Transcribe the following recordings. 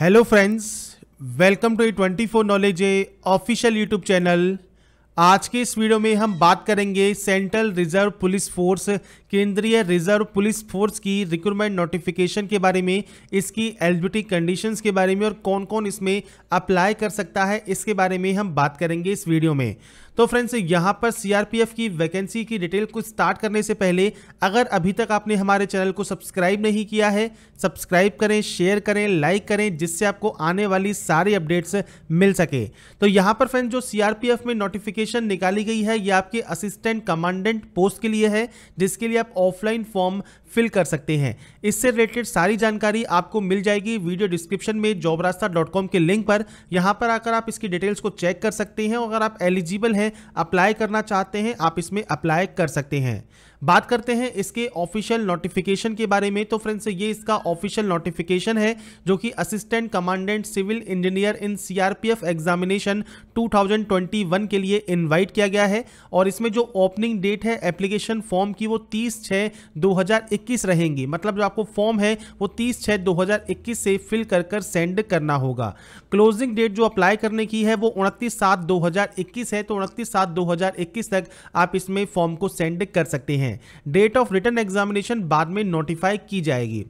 hello friends welcome to A twenty four knowledge a official YouTube channel आज के इस video में हम बात करेंगे सेंट्रल रिजर्व पुलिस फोर्स केंद्रीय रिजर्व पुलिस फोर्स की रिक्रूटमेंट नोटिफिकेशन के बारे में इसकी एलिजिबिलिटी कंडीशंस के बारे में और कौन कौन इसमें अप्लाई कर सकता है इसके बारे में हम बात करेंगे इस वीडियो में तो फ्रेंड्स यहाँ पर सीआरपीएफ की वैकेंसी की डिटेल को स्टार्ट करने से पहले अगर अभी तक आपने हमारे चैनल को सब्सक्राइब नहीं किया है सब्सक्राइब करें शेयर करें लाइक करें जिससे आपको आने वाली सारी अपडेट्स मिल सके तो यहाँ पर फ्रेंड्स जो सीआरपीएफ में नोटिफिकेशन निकाली गई है ये आपके असिस्टेंट कमांडेंट पोस्ट के लिए है जिसके लिए आप ऑफलाइन फॉर्म फिल कर सकते हैं इससे रिलेटेड सारी जानकारी आपको मिल जाएगी वीडियो डिस्क्रिप्शन में जॉब के लिंक पर यहाँ पर आकर आप इसकी डिटेल्स को चेक कर सकते हैं अगर आप एलिजिबल हैं अप्लाई करना चाहते हैं आप इसमें अप्लाई कर सकते हैं बात करते हैं इसके ऑफिशियल नोटिफिकेशन के बारे में तो फ्रेंड्स ये इसका ऑफिशियल नोटिफिकेशन है जो कि assistant commandant civil engineer in CRPF examination 2021 के लिए इनवाइट किया गया है और इसमें जो ओपनिंग डेट है एप्लीकेशन फॉर्म की वो 30 छः 2021 रहेंगी मतलब जो आपको फॉर्म है वो 30 छः 2021 से फिल कर कर सेंड करना होगा क्लोजिंग डेट जो अप्लाई करने की है वो उनतीस सात दो है तो उनतीस सात दो तक आप इसमें फॉर्म को सेंड कर सकते हैं हैं डेट ऑफ रिटर्न एग्जामिनेशन बाद में नोटिफाई की जाएगी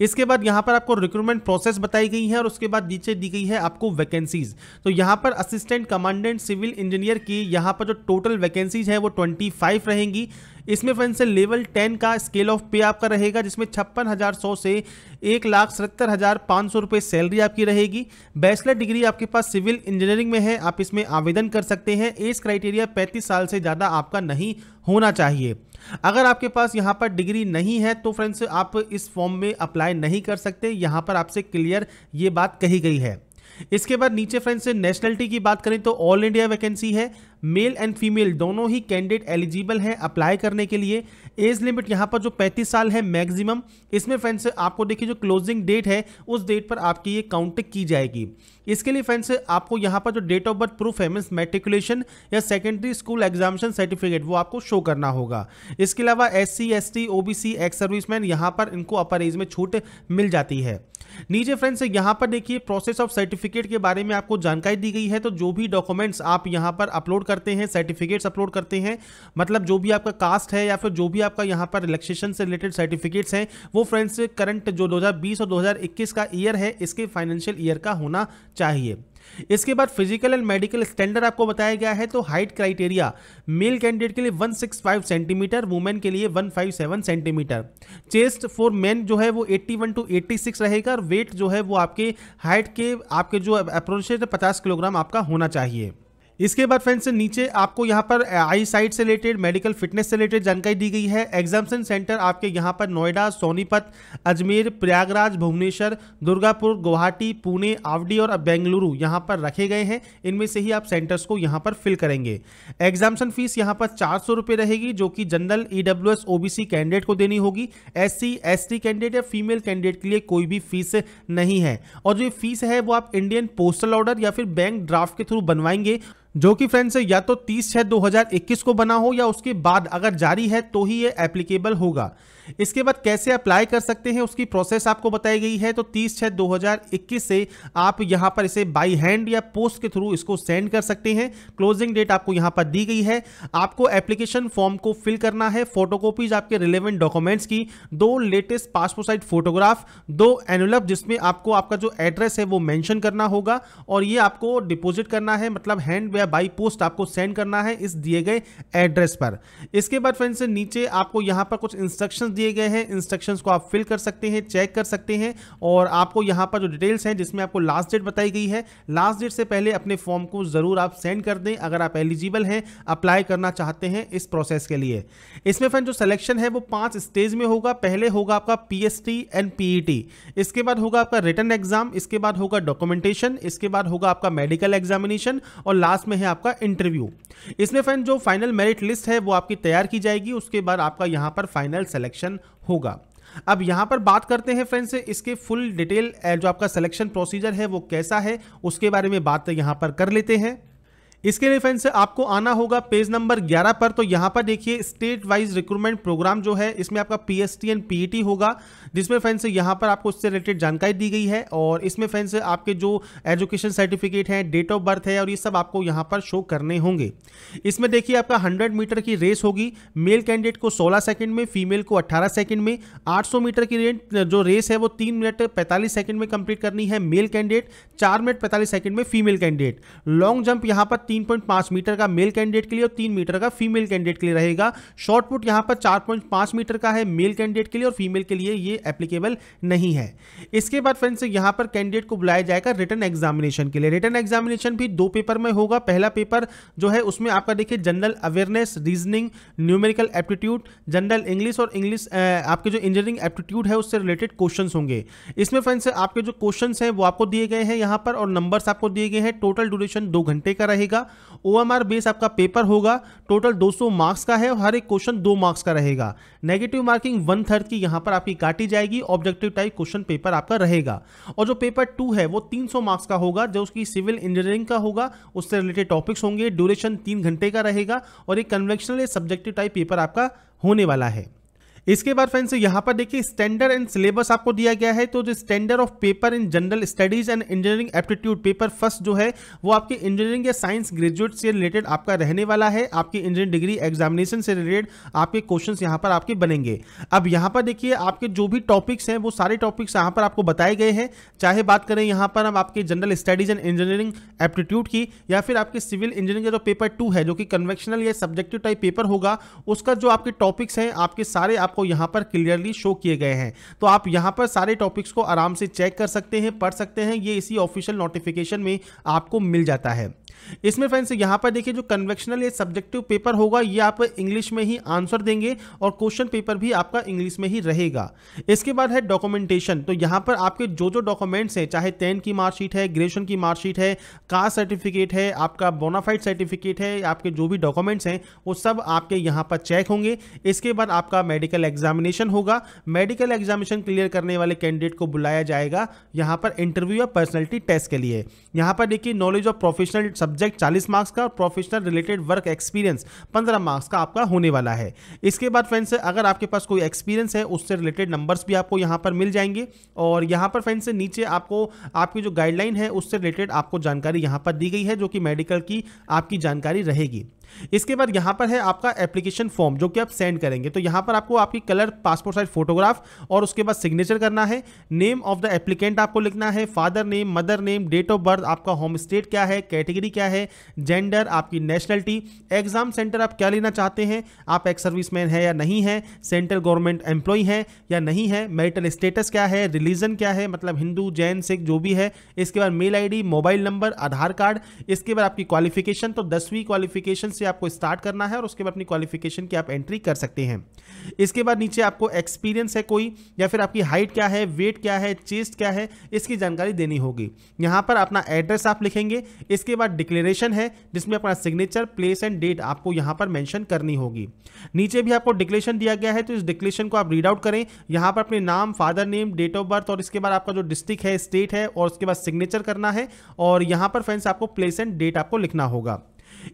इसके बाद यहाँ पर आपको रिक्रूटमेंट प्रोसेस बताई गई है और उसके बाद नीचे दी गई है आपको वैकेंसीज तो यहाँ पर असिस्टेंट कमांडेंट सिविल इंजीनियर की यहाँ पर जो टोटल वैकेंसीज है वो ट्वेंटी फाइव रहेंगी इसमें फ्रेंड से लेवल टेन का स्केल ऑफ पे आपका रहेगा जिसमें छप्पन हज़ार सौ से एक लाख सत्तर हज़ार पाँच सौ रुपये सैलरी आपकी रहेगी बैचलर डिग्री आपके पास सिविल इंजीनियरिंग में है आप इसमें आवेदन कर सकते हैं एज क्राइटेरिया पैंतीस साल से ज़्यादा आपका नहीं होना चाहिए अगर आपके पास यहाँ पर डिग्री नहीं है तो फ्रेंड्स आप इस फॉर्म में अप्लाई नहीं कर सकते यहां पर आपसे क्लियर ये बात कही गई है इसके बाद नीचे फ्रेंड्स नेशनलिटी की बात करें तो ऑल इंडिया वैकेंसी है मेल एंड फीमेल दोनों ही कैंडिडेट एलिजिबल हैं अप्लाई करने के लिए एज लिमिट यहाँ पर जो 35 साल है मैक्सिमम इसमें फ्रेंड्स आपको देखिए जो क्लोजिंग डेट है उस डेट पर आपकी ये काउंट की जाएगी इसके लिए फ्रेंड्स आपको यहाँ पर जो डेट ऑफ बर्थ प्रूफ है मीन्स मेट्रिकुलेशन या सेकेंडरी स्कूल एग्जामिशन सर्टिफिकेट वो आपको शो करना होगा इसके अलावा S C S T O B C ex serviceman यहाँ पर इनको अपर एज में छूट मिल जाती है नीचे फ्रेंड्स यहाँ पर देखिए प्रोसेस ऑफ सर्टिफिकेट के बारे में आपको जानकारी दी गई है तो जो भी डॉक्यूमेंट्स आप यहां पर अपलोड करते हैं सर्टिफिकेट्स अपलोड करते हैं मतलब जो भी आपका कास्ट है या फिर जो भी आपका यहाँ पर रिलेक्सेशन से रिलेटेड सर्टिफिकेट्स हैं वो फ्रेंड्स करंट जो 2020 और 2021 का ईयर है इसके फाइनेंशियल ईयर का होना चाहिए इसके बाद फिजिकल एंड मेडिकल स्टैंडर्ड आपको बताया गया है तो हाइट क्राइटेरिया मेल कैंडिडेट के लिए 165 सेंटीमीटर वुमेन के लिए 157 सेंटीमीटर चेस्ट फॉर मेन जो है वो 81 टू 86 रहेगा और वेट जो है वो आपके हाइट के आपके जो अप्रोच है पचास किलोग्राम आपका होना चाहिए इसके बाद फ्रेंड्स नीचे आपको यहाँ पर आई साइट से रिलेटेड मेडिकल फिटनेस से रिलेटेड जानकारी दी गई है एग्जामेशन सेंटर आपके यहाँ पर नोएडा सोनीपत अजमेर प्रयागराज भुवनेश्वर दुर्गापुर गुवाहाटी पुणे आवडी और बेंगलुरु यहाँ पर रखे गए हैं इनमें से ही आप सेंटर्स को यहाँ पर फिल करेंगे एग्जामेशन फीस यहाँ पर चार सौ रहेगी जो कि general E W S C candidate को देनी होगी S C S T candidate या फीमेल कैंडिडेट के लिए कोई भी फीस नहीं है और जो फीस है वो आप इंडियन पोस्टल ऑर्डर या फिर बैंक ड्राफ्ट के थ्रू बनवाएंगे जो कि फ्रेंड्स या तो 30 छः 2021 को बना हो या उसके बाद अगर जारी है तो ही ये एप्लीकेबल होगा इसके बाद कैसे अप्लाई कर सकते हैं उसकी प्रोसेस आपको बताई गई है तो तीस छः दो से आप यहाँ पर इसे बाई हैंड या पोस्ट के थ्रू इसको सेंड कर सकते हैं क्लोजिंग डेट आपको यहाँ पर दी गई है आपको एप्लीकेशन फॉर्म को फिल करना है फोटोकॉपीज आपके रिलेवेंट डॉक्यूमेंट्स की दो लेटेस्ट पासपोर्ट साइज फोटोग्राफ दो एनुलप जिसमें आपको आपका जो एड्रेस है वो मेंशन करना होगा और ये आपको डिपॉजिट करना है मतलब हैंड या बाई पोस्ट आपको सेंड करना है इस दिए गए एड्रेस पर इसके बाद फ्रेंड्स नीचे आपको यहाँ पर कुछ इंस्ट्रक्शन दिए गए हैं इंस्ट्रक्शंस को आप फिल कर सकते हैं चेक कर सकते हैं और आपको यहाँ पर जो डिटेल्स हैं जिसमें आपको लास्ट डेट बताई गई है लास्ट डेट से पहले अपने फॉर्म को ज़रूर आप सेंड कर दें अगर आप एलिजिबल हैं अप्लाई करना चाहते हैं इस प्रोसेस के लिए इसमें फ्रेंड जो सिलेक्शन है वो पाँच स्टेज में होगा पहले होगा आपका पी एंड पी इसके बाद होगा आपका रिटर्न एग्जाम इसके बाद होगा डॉक्यूमेंटेशन इसके बाद होगा आपका मेडिकल एग्जामिनेशन और लास्ट में है आपका इंटरव्यू इसमें फ्रेंड जो फाइनल मेरिट लिस्ट है वो आपकी तैयार की जाएगी उसके बाद आपका यहाँ पर फाइनल सिलेक्शन सिलेक्शन होगा अब यहां पर बात करते हैं फ्रेंड्स इसके फुल डिटेल जो आपका सिलेक्शन प्रोसीजर है वो कैसा है उसके बारे में बात यहां पर कर लेते हैं इसके लिए फ्रेंड्स आपको आना होगा पेज नंबर 11 पर तो यहाँ पर देखिए स्टेट वाइज रिक्रूटमेंट प्रोग्राम जो है इसमें आपका P S T and P T होगा जिसमें फ्रेंड्स यहाँ पर आपको उससे रिलेटेड जानकारी दी गई है और इसमें फ्रेंड्स आपके जो एजुकेशन सर्टिफिकेट है डेट ऑफ बर्थ है और ये सब आपको यहाँ पर शो करने होंगे इसमें देखिए आपका हंड्रेड मीटर की रेस होगी मेल कैंडिडेट को सोलह सेकेंड में फीमेल को अट्ठारह सेकेंड में आठ मीटर की रेट जो रेस है वो तीन मिनट पैंतालीस सेकेंड में कंप्लीट करनी है मेल कैंडिडेट चार मिनट पैंतालीस सेकेंड में फीमेल कैंडिडेट लॉन्ग जंप यहाँ पर तीन पॉइंट पांच मीटर का मेल कैंडिडेट के लिए और तीन मीटर का फीमेल कैंडिडेट के लिए रहेगा शॉर्टपुट यहां पर चार पॉइंट पांच मीटर का है मेल कैंडिडेट के लिए और फीमेल के लिए ये एप्लीकेबल नहीं है इसके बाद फ्रेंड्स यहां पर कैंडिडेट को बुलाया जाएगा रिटर्न एग्जामिनेशन के लिए रिटर्न एग्जामिनेशन भी दो पेपर में होगा पहला पेपर जो है उसमें आपका देखिए general awareness reasoning numerical aptitude general English और इंग्लिश आपके जो इंजीनियरिंग एप्टीट्यूड है उससे रिलेटेड क्वेश्चन होंगे इसमें फ्रेंड्स आपके जो क्वेश्चन हैं वो आपको दिए गए हैं यहाँ पर और नंबर्स आपको दिए गए हैं टोटल ड्यूरेशन दो घंटे का रहेगा रहेगा ओ ओएमआर बेस आपका पेपर होगा टोटल 200 मार्क्स का है और हर एक क्वेश्चन दो मार्क्स का रहेगा नेगेटिव मार्किंग वन थर्ड की यहाँ पर आपकी काटी जाएगी ऑब्जेक्टिव टाइप क्वेश्चन पेपर आपका रहेगा और जो पेपर टू है वो 300 मार्क्स का होगा जो उसकी सिविल इंजीनियरिंग का होगा उससे रिलेटेड टॉपिक्स होंगे ड्यूरेशन तीन घंटे का रहेगा और एक कन्वेक्शनल सब्जेक्टिव टाइप पेपर आपका होने वाला है इसके बाद फ्रेंड्स यहाँ पर देखिए स्टैंडर्ड एंड सिलेबस आपको दिया गया है तो जो standard of paper in general studies and engineering aptitude paper first जो है वो आपके इंजीनियरिंग या साइंस ग्रेजुएट से रिलेटेड आपका रहने वाला है आपकी इंजीनियरिंग डिग्री एग्जामिनेशन से रिलेटेड आपके क्वेश्चन यहाँ पर आपके बनेंगे अब यहाँ पर देखिए आपके जो भी टॉपिक्स हैं वो सारे टॉपिक्स यहाँ पर आपको बताए गए हैं चाहे बात करें यहाँ पर हम आपके general studies and engineering aptitude की या फिर आपके सिविल इंजीनियरिंग का जो पेपर टू है जो कि कन्वेक्शनल या सब्जेक्टिव टाइप पेपर होगा उसका जो आपके टॉपिक्स हैं आपके सारे आप आपको यहां पर क्लियरली शो किए गए हैं तो आप यहां पर सारे टॉपिक्स को आराम से चेक कर सकते हैं पढ़ सकते हैं ये इसी ऑफिशियल नोटिफिकेशन में आपको मिल जाता है इसमें फ्रेंड्स यहाँ पर देखिए जो कन्वेक्शनल या सब्जेक्टिव पेपर होगा ये आप इंग्लिश में ही आंसर देंगे और क्वेश्चन पेपर भी आपका इंग्लिश में ही रहेगा इसके बाद है डॉक्यूमेंटेशन तो यहाँ पर आपके जो जो डॉक्यूमेंट्स हैं चाहे टेन की मार्कशीट है ग्रेजुएशन की मार्कशीट है कास्ट सर्टिफिकेट है आपका बोनाफाइड सर्टिफिकेट है आपके जो भी डॉक्यूमेंट्स हैं वो सब आपके यहाँ पर चेक होंगे इसके बाद आपका मेडिकल एग्जामिनेशन होगा मेडिकल एग्जामिनेशन क्लियर करने वाले कैंडिडेट को बुलाया जाएगा यहाँ पर इंटरव्यू या पर्सनैलिटी टेस्ट के लिए यहाँ पर देखिए नॉलेज ऑफ प्रोफेशनल सब्जेक्ट चालीस मार्क्स का और प्रोफेशनल रिलेटेड वर्क एक्सपीरियंस पंद्रह मार्क्स का आपका होने वाला है इसके बाद फ्रेंड्स अगर आपके पास कोई एक्सपीरियंस है उससे रिलेटेड नंबर्स भी आपको यहाँ पर मिल जाएंगे और यहाँ पर फ्रेंड्स नीचे आपको आपकी जो गाइडलाइन है उससे रिलेटेड आपको जानकारी यहाँ पर दी गई है जो कि मेडिकल की आपकी जानकारी रहेगी इसके बाद यहाँ पर है आपका एप्लीकेशन फॉर्म जो कि आप सेंड करेंगे तो यहाँ पर आपको आपकी कलर पासपोर्ट साइज फोटोग्राफ और उसके बाद सिग्नेचर करना है नेम ऑफ द एप्लीकेंट आपको लिखना है father name mother name date of birth आपका होम स्टेट क्या है कैटेगरी क्या है जेंडर आपकी नेशनलिटी एग्जाम सेंटर आप क्या लेना चाहते हैं आप एक्स सर्विसमैन है या नहीं है सेंट्रल गवर्नमेंट एम्प्लॉय है या नहीं है मेरिटल स्टेटस क्या है रिलीजन क्या है मतलब हिंदू जैन सिख जो भी है इसके बाद mail ID mobile number Aadhaar card इसके बाद आपकी क्वालिफिकेशन तो दसवीं क्वालिफिकेशन से आपको स्टार्ट करना है और उसके बाद अपनी क्वालिफिकेशन की आप एंट्री कर सकते हैं इसके बाद नीचे आपको एक्सपीरियंस है कोई या फिर आपकी हाइट क्या है वेट क्या है चेस्ट क्या है इसकी जानकारी देनी होगी यहाँ पर अपना एड्रेस आप लिखेंगे इसके बाद डिक्लेरेशन है जिसमें अपना सिग्नेचर प्लेस एंड डेट आपको यहाँ पर मैंशन करनी होगी नीचे भी आपको डिक्लेशन दिया गया है तो इस डिक्लेशन को आप रीड आउट करें यहाँ पर अपने नाम father name date of birth और इसके बाद आपका जो डिस्ट्रिक्ट है स्टेट है और उसके बाद सिग्नेचर करना है और यहाँ पर फ्रेंड्स आपको प्लेस एंड डेट आपको लिखना होगा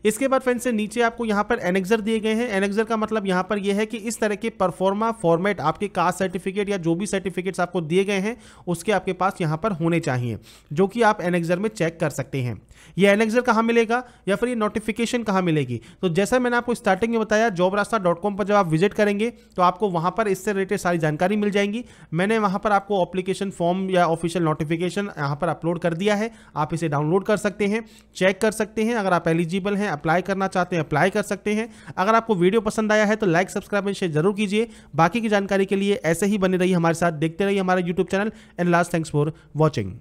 इसके बाद फ्रेंड्स नीचे आपको यहाँ पर एनेक्जर दिए गए हैं एनेक्जर का मतलब यहाँ पर यह है कि इस तरह के परफॉर्मा फॉर्मेट आपके कास्ट सर्टिफिकेट या जो भी सर्टिफिकेट्स आपको दिए गए हैं उसके आपके पास यहाँ पर होने चाहिए जो कि आप एनेक्जर में चेक कर सकते हैं यह एनेक्जर कहाँ मिलेगा या फिर ये नोटिफिकेशन कहाँ मिलेगी तो जैसा मैंने आपको स्टार्टिंग में बताया जॉब रास्ता डॉट कॉम पर जब आप विजिट करेंगे तो आपको वहाँ पर इससे रिलेटेड सारी जानकारी मिल जाएंगी मैंने वहाँ पर आपको अप्लीकेशन फॉर्म या ऑफिशियल नोटिफिकेशन यहाँ पर अपलोड कर दिया है आप इसे डाउनलोड कर सकते हैं चेक कर सकते हैं अगर आप एलिजिबल चैनल है अप्लाई करना चाहते हैं अप्लाई कर सकते हैं अगर आपको वीडियो पसंद आया है तो लाइक सब्सक्राइब एंड शेयर जरूर कीजिए बाकी की जानकारी के लिए ऐसे ही बने रहिए हमारे साथ देखते रहिए हमारा YouTube channel and last thanks for watching